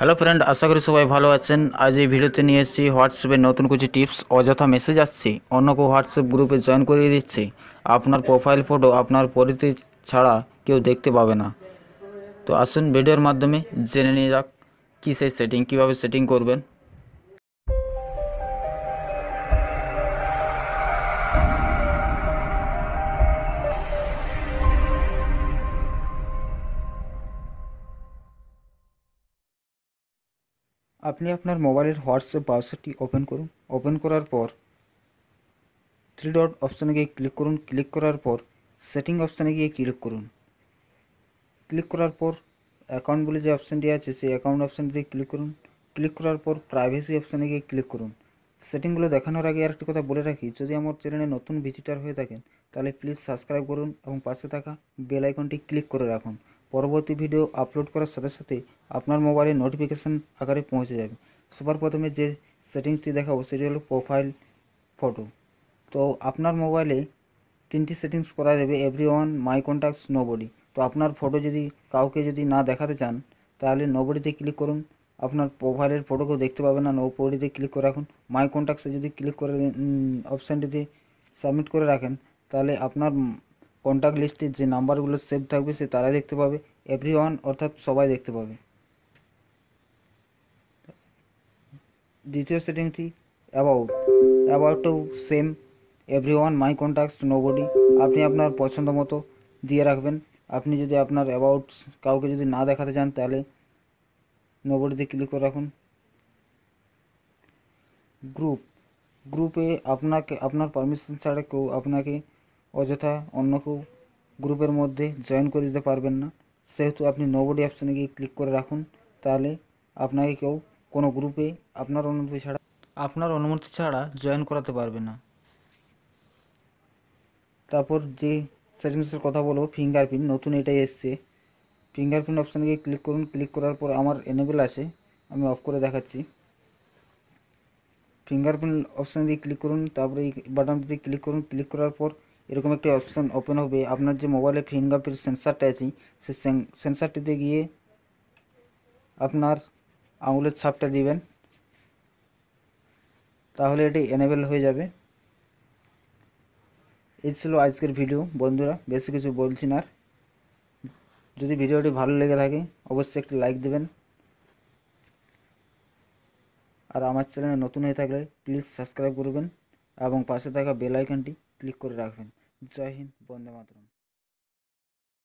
hello friend আশা করি সবাই ভালো আছেন আজ এই ভিডিওতে নিয়ে এসেছি হোয়াটসঅ্যাপে নতুন কিছু টিপস অযথা মেসেজ আসছে অন্য কেউ হোয়াটসঅ্যাপ গ্রুপে জয়েন করিয়ে দিচ্ছে আপনার প্রোফাইল ফটো আপনার পরিচিতি ছাড়া কেউ দেখতে পাবে না তো আসুন ভিডিওর মাধ্যমে জেনে নিয়ে যাক কী সেই সেটিং কীভাবে সেটিং করবেন আপনি আপনার মোবাইলের হোয়াটসঅ্যাপ ব্রাউজারটি ওপেন করুন ওপেন করার পর থ্রি ডট অপশানে গিয়ে ক্লিক করুন ক্লিক করার পর সেটিং অপশানে গিয়ে ক্লিক করুন ক্লিক করার পর অ্যাকাউন্ট বলে যে অপশানটি আছে সেই অ্যাকাউন্ট দিয়ে ক্লিক করুন ক্লিক করার পর প্রাইভেসি অপশানে গিয়ে ক্লিক করুন সেটিংগুলো দেখানোর আগে আরেকটি কথা বলে রাখি যদি আমার চ্যানেলে নতুন ভিজিটার হয়ে থাকেন তাহলে প্লিজ সাবস্ক্রাইব করুন এবং পাশে থাকা বেল আইকনটি ক্লিক করে রাখুন পরবর্তী ভিডিও আপলোড করার সাথে সাথে আপনার মোবাইলে নোটিফিকেশান আকারে পৌঁছে যাবে সবার প্রথমে যে সেটিংসটি দেখাবো সেটি হলো প্রোফাইল ফটো তো আপনার মোবাইলে তিনটি সেটিংস করা যাবে everyone my contacts nobody তো আপনার ফটো যদি কাউকে যদি না দেখাতে চান তাহলে নোবডিতে ক্লিক করুন আপনার প্রোফাইলের ফটোকেও দেখতে পাবেন না নোবডিতে ক্লিক করে রাখুন মাই কন্ট্যাক্টসে যদি ক্লিক করে অপশানটিতে সাবমিট করে রাখেন তাহলে আপনার কন্ট্যাক্ট লিস্টে যে নাম্বারগুলো সেভ থাকবে সে তারাই দেখতে পাবে এভরি ওয়ান অর্থাৎ সবাই দেখতে পাবে দ্বিতীয় সেটিংটি অ্যাবাউট অ্যাবাউটও same everyone my contacts body আপনি আপনার পছন্দ মতো দিয়ে রাখবেন আপনি যদি আপনার অ্যাবাউট কাউকে যদি না দেখাতে চান তাহলে বডিতে ক্লিক করে রাখুন গ্রুপ গ্রুপে আপনাকে আপনার পারমিশন ছাড়া কেউ আপনাকে অযথা অন্য কেউ গ্রুপের মধ্যে জয়েন করে দিতে পারবেন না সেহেতু আপনি নোবডি অপশানে গিয়ে ক্লিক করে রাখুন তাহলে আপনাকে কেউ কোনো গ্রুপে আপনার অনুমতি ছাড়া আপনার অনুমতি ছাড়া জয়েন করাতে পারবে না তারপর যে সেটিংসের কথা বলবো ফিঙ্গারপ্রিন্ট নতুন এটাই এসছে ফিঙ্গারপ্রিন্ট অপশানে গিয়ে ক্লিক করুন ক্লিক করার পর আমার এনেবেল আছে আমি অফ করে দেখাচ্ছি ফিঙ্গারপ্রিন্ট অপশানে দিয়ে ক্লিক করুন তারপরে এই বাটনটিতে ক্লিক করুন ক্লিক করার পর এইরকম একটা অপশন ওপেন হবে আপনার যে মোবাইলে ফিঙ্গারপ্রিন্ট সেন্সর টা আছে সে সেনসিটিভিটি দিয়ে আপনার আঙ্গুলটা চাপটা দিবেন তাহলে এটি এনেবল হয়ে যাবে এই ছিল আজকের ভিডিও বন্ধুরা বেশ কিছু বলছিলাম আর যদি ভিডিওটি ভালো লেগে থাকে অবশ্যই একটা লাইক দিবেন আর আমার চ্যানেল নতুনই থাকলে প্লিজ সাবস্ক্রাইব করবেন এবং পাশে থাকা বেল আইকনটি ক্লিক করে রাখবেন জয় হিন্দ বন্দে মাতরম